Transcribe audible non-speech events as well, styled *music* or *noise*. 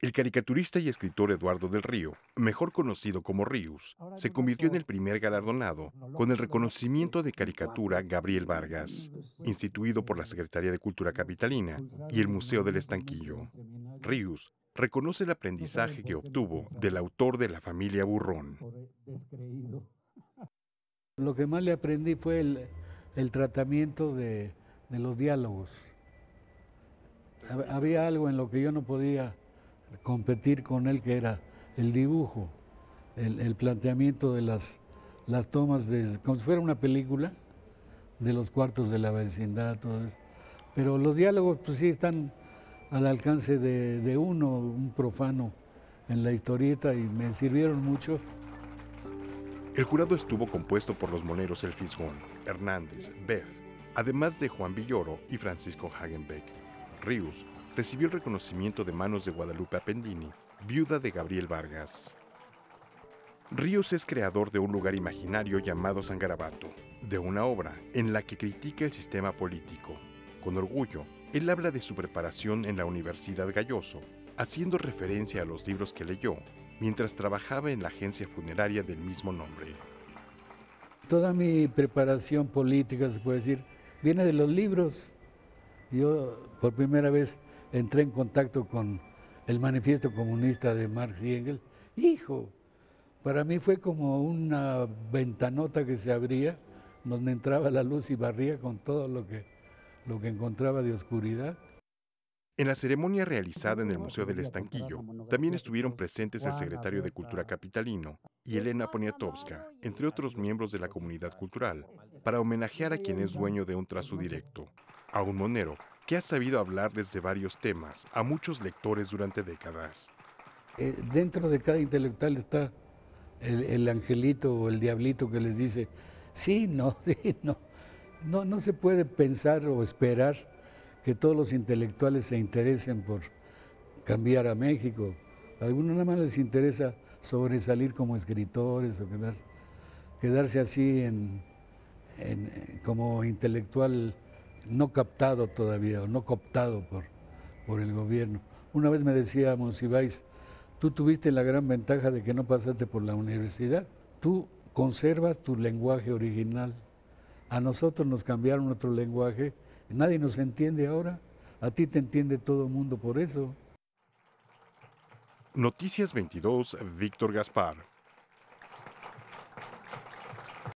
El caricaturista y escritor Eduardo del Río, mejor conocido como Ríos, se convirtió en el primer galardonado con el reconocimiento de caricatura Gabriel Vargas, instituido por la Secretaría de Cultura Capitalina y el Museo del Estanquillo. Rius reconoce el aprendizaje que obtuvo del autor de la familia Burrón. *laughs* Lo que más le aprendí fue el, tratamiento de los diálogos. Había algo en lo que yo no podía competir con él, que era el dibujo, el, planteamiento de las, las tomas, de, como si fuera una película, de los cuartos de la vecindad, todo eso. Pero los diálogos, pues sí, están al alcance de, uno, un profano en la historieta, y me sirvieron mucho. El jurado estuvo compuesto por los moneros El Fisgón, Hernández, Beff, además de Juan Villoro y Francisco Hagenbeck. ríos recibió el reconocimiento de manos de Guadalupe Appendini, viuda de Gabriel Vargas. Ríos es creador de un lugar imaginario llamado Sangarabato, de una obra en la que critica el sistema político. Con orgullo, él habla de su preparación en la Universidad Galloso, haciendo referencia a los libros que leyó mientras trabajaba en la agencia funeraria del mismo nombre. Toda mi preparación política, se puede decir, viene de los libros. Yo por primera vez entré en contacto con el manifiesto comunista de Marx y Engels, hijo, para mí fue como una ventanota que se abría, donde entraba la luz y barría con todo lo que, lo que encontraba de oscuridad. En la ceremonia realizada en el Museo del Estanquillo, también estuvieron presentes el secretario de Cultura Capitalino y Elena Poniatowska, entre otros miembros de la comunidad cultural, para homenajear a quien es dueño de un trazo directo, a un monero que ha sabido hablarles de varios temas a muchos lectores durante décadas. Eh, dentro de cada intelectual está el, angelito o el diablito que les dice, sí, no, *laughs* no. No, no se puede pensar o esperar que todos los intelectuales se interesen por cambiar a México. A algunos nada más les interesa sobresalir como escritores o quedarse, quedarse así como intelectual no captado todavía o no cooptado por, por el gobierno. Una vez me decía Monsiváis, tú tuviste la gran ventaja de que no pasaste por la universidad, tú conservas tu lenguaje original. A nosotros nos cambiaron otro lenguaje, nadie nos entiende ahora, a ti te entiende todo el mundo por eso. Noticias 22, Víctor Gaspar.